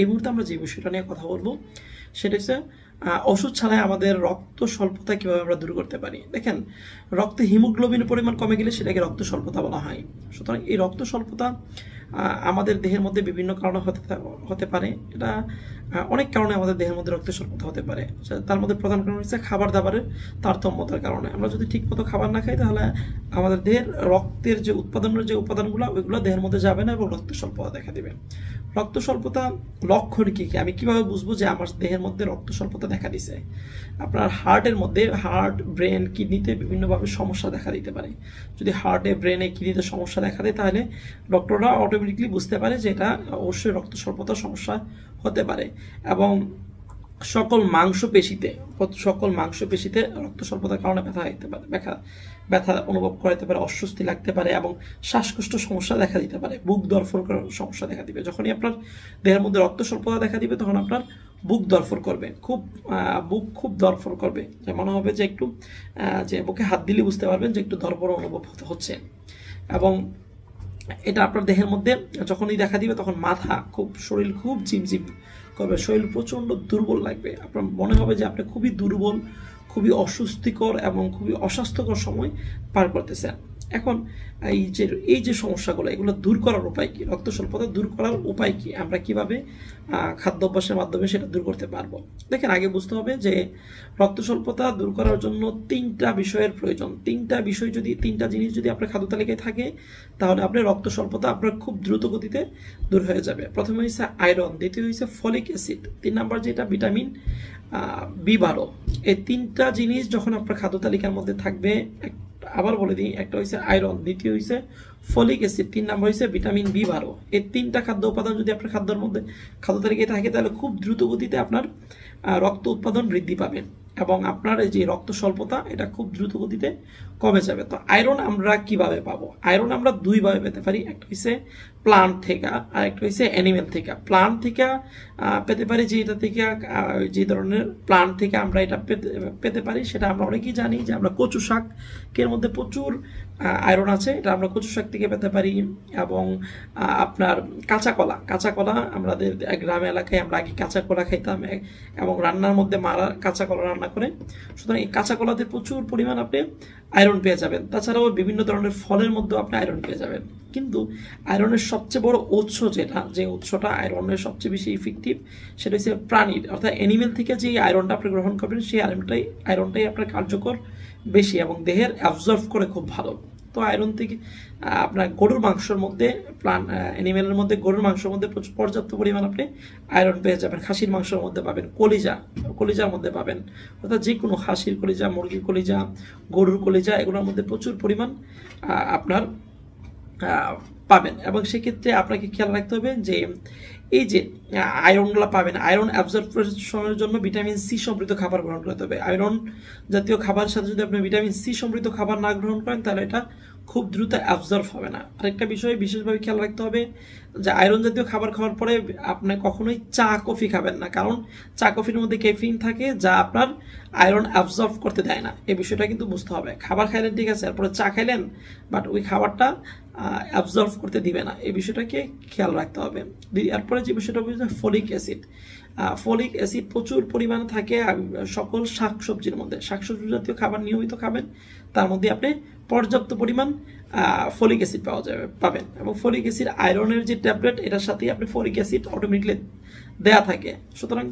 এই মুহূর্তে আমরা যে বিষয়টা নিয়ে কথা বলবো সেটা হচ্ছে ওষুধ ছাড়াই আমাদের রক্ত স্বল্পতা কীভাবে আমরা দূর করতে পারি দেখেন রক্তে হিমোগ্লোবিনের পরিমাণ কমে গেলে সেটাকে রক্ত স্বল্পতা বলা হয় সুতরাং এই রক্ত স্বল্পতা আমাদের দেহের মধ্যে বিভিন্ন কারণে হতে হতে পারে এটা হ্যাঁ, অনেক কারণে আমাদের দেহের মধ্যে রক্ত স্বল্পতা হতে পারে তার মধ্যে প্রধান কারণ হচ্ছে খাবার দাবারের তারতম্যতার কারণে আমরা যদি ঠিক মতো খাবার না খাই তাহলে আমাদের দেহের রক্তের যে উৎপাদনের যে উপাদানগুলো ওইগুলো দেহের মধ্যে যাবে না এবং রক্ত স্বল্পতা দেখা দেবে রক্ত স্বল্পতা লক্ষণ কী কী আমি কীভাবে বুঝবো যে আমার দেহের মধ্যে রক্ত স্বল্পতা দেখা দিছে আপনার হার্টের মধ্যে হার্ট ব্রেন কিডনিতে বিভিন্নভাবে সমস্যা দেখা দিতে পারে যদি হার্টে ব্রেনে কিডনিতে সমস্যা দেখা দেয় তাহলে ডক্টররা অটোমেটিকলি বুঝতে পারে যে এটা অবশ্যই রক্ত স্বল্পতার সমস্যা হতে পারে এবং সকল মাংসপেশিতে সকল মাংসপেশিতে রক্ত স্বল্পতার কারণে ব্যথা হইতে পারে ব্যথা ব্যথা অনুভব করাইতে পারে অস্বস্তি লাগতে পারে এবং শ্বাসকষ্ট সমস্যা দেখা দিতে পারে বুক দরফর সমস্যা দেখা দিবে যখনই আপনার দেহের মধ্যে রক্ত স্বল্পতা দেখা দিবে তখন আপনার বুক দরফর করবে খুব বুক খুব দরফর করবে যে মনে হবে যে একটু যে বুকে হাত দিলে বুঝতে পারবেন যে একটু দরফর অনুভব হচ্ছে এবং এটা আপনার দেহের মধ্যে যখনই দেখা দিবে তখন মাথা খুব শরীর খুব ঝিমঝিম করবে শরীর প্রচণ্ড দুর্বল লাগবে আপনার মনে হবে যে আপনি খুবই দুর্বল খুবই অস্বস্তিকর এবং খুবই অস্বাস্থ্যকর সময় পার করতেছেন এখন এই যে এই যে সমস্যাগুলো এগুলো দূর করার উপায় কী রক্ত স্বল্পতা দূর করার উপায় কী আমরা কীভাবে খাদ্যাভ্যাসের মাধ্যমে সেটা দূর করতে পারবো দেখেন আগে বুঝতে হবে যে রক্ত স্বল্পতা দূর করার জন্য তিনটা বিষয়ের প্রয়োজন তিনটা বিষয় যদি তিনটা জিনিস যদি আপনার খাদ্য তালিকায় থাকে তাহলে আপনার রক্ত স্বল্পতা আপনার খুব দ্রুত গতিতে দূর হয়ে যাবে প্রথমে হচ্ছে আয়রন দ্বিতীয় হচ্ছে ফলিক অ্যাসিড তিন নম্বর যেটা ভিটামিন বি বারো এই তিনটা জিনিস যখন আপনার খাদ্য তালিকার মধ্যে থাকবে আবার বলে দিই একটা হয়েছে আয়রন দ্বিতীয় হয়েছে ফলিক অ্যাসিড তিন নাম্বার হয়েছে ভিটামিন বি বারো এই তিনটা খাদ্য উপাদান যদি আপনার খাদ্যর মধ্যে খাদ্য তালিকায় থাকে তাহলে খুব দ্রুত গতিতে আপনার রক্ত উৎপাদন বৃদ্ধি পাবে এবং আপনার যে রক্ত স্বল্পতা এটা খুব দ্রুত গতিতে কমে যাবে তো আয়রন আমরা কিভাবে পাবো আয়রন আমরা দুইভাবে পেতে পারি একটা হচ্ছে প্লান্ট থেকে আর একটা হচ্ছে অ্যানিমেল থেকে প্লান্ট থেকে পেতে পারি যে এটা থেকে যে ধরনের প্লান্ট থেকে আমরা এটা পেতে পেতে পারি সেটা আমরা অনেকেই জানি যে আমরা কচু শাকের মধ্যে প্রচুর আয়রন আছে এটা আমরা কচু শাক থেকে পেতে পারি এবং আপনার কাঁচা কলা কাঁচা কলা আমাদের গ্রাম এলাকায় আমরা আগে কাঁচা কলা খাইতাম এবং রান্নার মধ্যে মারা কাঁচা কলা রান্না করে সুতরাং এই কাঁচা কলাতে প্রচুর পরিমাণ আপনি আয়রন পেয়ে যাবেন তাছাড়াও বিভিন্ন ধরনের ফলের মধ্যেও আপনি আয়রন পেয়ে যাবেন কিন্তু আয়রনের সবচেয়ে বড় উৎস যেটা যে উৎসটা আয়রনের সবচেয়ে বেশি ইফেক্টিভ সেটা হচ্ছে প্রাণীর অর্থাৎ অ্যানিমেল থেকে যে আয়রনটা আপনি গ্রহণ করবেন সেই আয়রনটাই আয়রনটাই আপনার কার্যকর বেশি এবং দেহের অ্যাবজর্ভ করে খুব ভালো তো আয়রন থেকে আপনার গরুর মাংসের মধ্যে প্লান অ্যানিমেলের মধ্যে গরুর মাংসের মধ্যে পর্যাপ্ত পরিমাণ আপনি আয়রন পেয়ে যাবেন খাসির মাংসের মধ্যে পাবেন কলিজা কলিজার মধ্যে পাবেন অর্থাৎ যে কোনো খাসির কলিজা মুরগির কলিজা গরুর কলিজা এগুলোর মধ্যে প্রচুর পরিমাণ আপনার পাবেন এবং সেক্ষেত্রে আপনাকে খেয়াল রাখতে হবে যে এই যে আয়রনগুলো পাবেন আয়রন অ্যাবজর্পশনের জন্য ভিটামিন সি সমৃদ্ধ খাবার গ্রহণ করতে হবে আয়রন জাতীয় খাবার সাথে যদি আপনি ভিটামিন সি সমৃদ্ধ খাবার না গ্রহণ করেন তাহলে এটা খুব দ্রুত অ্যাবজর্ব হবে না আরেকটা বিষয়ে বিশেষভাবে খেয়াল রাখতে হবে যে আয়রন জাতীয় খাবার খাওয়ার পরে আপনি কখনোই চা কফি খাবেন না কারণ চা কফির মধ্যে ক্যাফিন থাকে যা আপনার আয়রন অ্যাবজর্ব করতে দেয় না এই বিষয়টা কিন্তু বুঝতে হবে খাবার খাইলেন ঠিক আছে তারপরে চা খাইলেন বাট ওই খাবারটা অ্যাবজর্ব করতে দিবে না এই বিষয়টাকে খেয়াল রাখতে হবে এরপর তারপরে যে বিষয়টা বুঝতে ফলিক অ্যাসিড ফলিক অ্যাসিড প্রচুর পরিমাণে থাকে সকল শাকসবজির মধ্যে শাকসবজি জাতীয় খাবার নিয়মিত খাবেন তার মধ্যে আপনি পর্যাপ্ত পরিমাণ ফলিক অ্যাসিড পাওয়া যাবে পাবেন এবং ফলিক অ্যাসিড আয়রনের যে ট্যাবলেট এটার সাথেই আপনি ফলিক অ্যাসিড অটোমেটিকলি দেয়া থাকে সুতরাং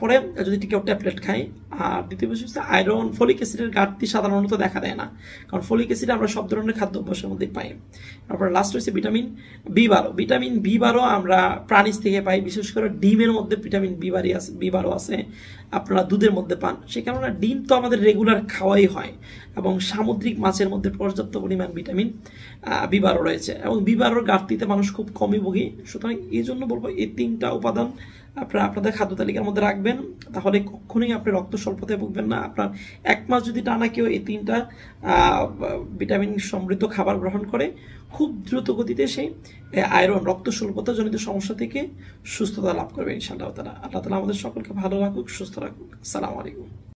পরে যদি কেউ ট্যাবলেট খায় আর দ্বিতীয় বিষয় হচ্ছে আয়রন ফলিক অ্যাসিডের ঘাটতি সাধারণত দেখা দেয় না কারণ ফলিক অ্যাসিড আমরা সব ধরনের খাদ্য অভ্যাসের মধ্যে পাই তারপর লাস্ট হচ্ছে ভিটামিন বি বারো ভিটামিন বি বারো আমরা প্রাণীজ থেকে পাই বিশেষ করে ডিমের মধ্যে ভিটামিন বি বারি আছে বি বারো আছে আপনারা দুধের মধ্যে পান সে কারণে ডিম তো আমাদের রেগুলার খাওয়াই হয় এবং সামুদ্রিক মাছের মধ্যে পর্যাপ্ত পরিমাণ ভিটামিন বি বারো রয়েছে এবং বি বারোর ঘাটতিতে মানুষ খুব কমই ভোগী সুতরাং এই জন্য বলবো এই তিনটা তিনটা উপাদান আপনারা আপনাদের খাদ্য তালিকার মধ্যে রাখবেন তাহলে কখনোই আপনি রক্ত স্বল্পতায় ভুগবেন না আপনার এক মাস যদি টানা কেউ এই তিনটা ভিটামিন সমৃদ্ধ খাবার গ্রহণ করে খুব দ্রুত গতিতে সেই আয়রন রক্ত স্বল্পতা জনিত সমস্যা থেকে সুস্থতা লাভ করবে ইনশাআল্লাহ তালা আল্লাহ তালা আমাদের সকলকে ভালো রাখুক সুস্থ রাখুক সালাম আলাইকুম